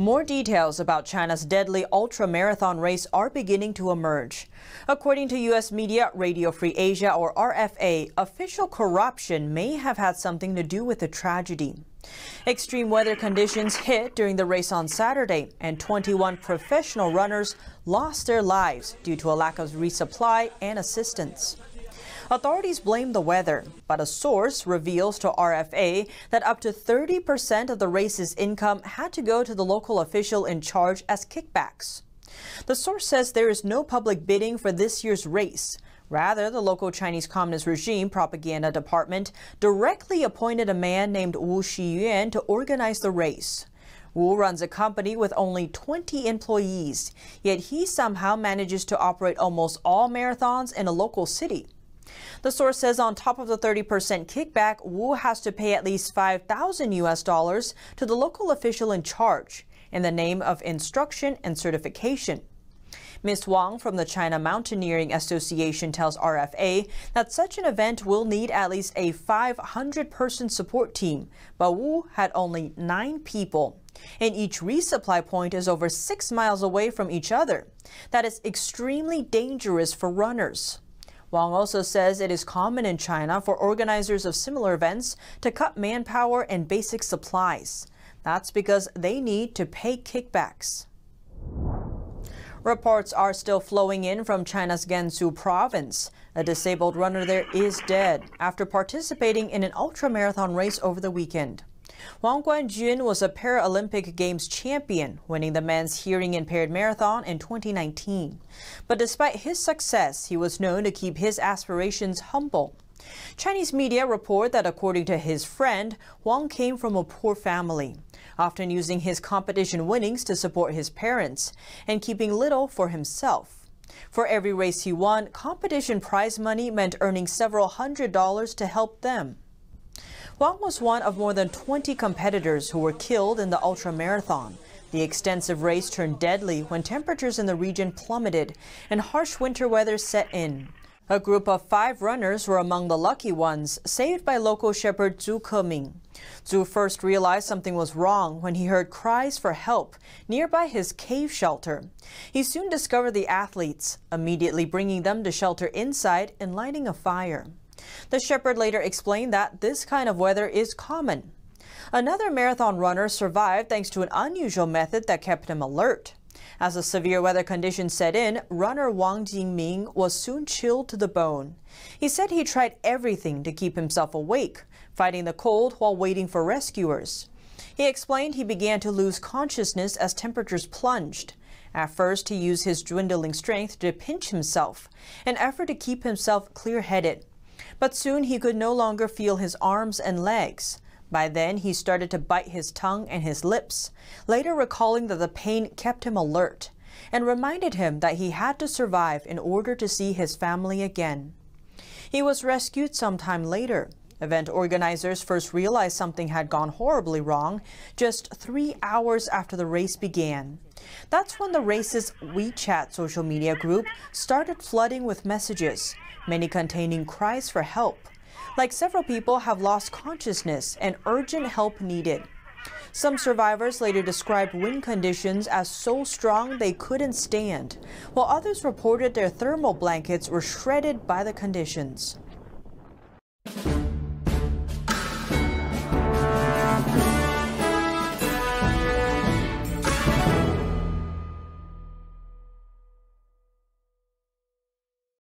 More details about China's deadly ultra-marathon race are beginning to emerge. According to U.S. media Radio Free Asia, or RFA, official corruption may have had something to do with the tragedy. Extreme weather conditions hit during the race on Saturday, and 21 professional runners lost their lives due to a lack of resupply and assistance. Authorities blame the weather, but a source reveals to RFA that up to 30% of the race's income had to go to the local official in charge as kickbacks. The source says there is no public bidding for this year's race. Rather, the local Chinese Communist Regime propaganda department directly appointed a man named Wu Xiyuan to organize the race. Wu runs a company with only 20 employees, yet he somehow manages to operate almost all marathons in a local city. The source says on top of the 30% kickback, Wu has to pay at least 5,000 US dollars to the local official in charge in the name of instruction and certification. Ms. Wang from the China Mountaineering Association tells RFA that such an event will need at least a 500-person support team, but Wu had only nine people. And each resupply point is over six miles away from each other. That is extremely dangerous for runners. Wang also says it is common in China for organizers of similar events to cut manpower and basic supplies. That's because they need to pay kickbacks. Reports are still flowing in from China's Gansu province. A disabled runner there is dead after participating in an ultra-marathon race over the weekend. Wang Guanjun was a Paralympic Games champion, winning the men's hearing impaired marathon in 2019. But despite his success, he was known to keep his aspirations humble. Chinese media report that according to his friend, Wang came from a poor family, often using his competition winnings to support his parents and keeping little for himself. For every race he won, competition prize money meant earning several hundred dollars to help them. Huang was one of more than 20 competitors who were killed in the ultra marathon. The extensive race turned deadly when temperatures in the region plummeted and harsh winter weather set in. A group of five runners were among the lucky ones, saved by local shepherd Zhu Keming. Zhu first realized something was wrong when he heard cries for help nearby his cave shelter. He soon discovered the athletes, immediately bringing them to shelter inside and lighting a fire. The shepherd later explained that this kind of weather is common. Another marathon runner survived thanks to an unusual method that kept him alert. As the severe weather conditions set in, runner Wang Jingming was soon chilled to the bone. He said he tried everything to keep himself awake, fighting the cold while waiting for rescuers. He explained he began to lose consciousness as temperatures plunged. At first, he used his dwindling strength to pinch himself, an effort to keep himself clear-headed. But soon he could no longer feel his arms and legs. By then, he started to bite his tongue and his lips, later recalling that the pain kept him alert and reminded him that he had to survive in order to see his family again. He was rescued sometime later, Event organizers first realized something had gone horribly wrong just three hours after the race began. That's when the race's WeChat social media group started flooding with messages, many containing cries for help. Like several people have lost consciousness and urgent help needed. Some survivors later described wind conditions as so strong they couldn't stand, while others reported their thermal blankets were shredded by the conditions.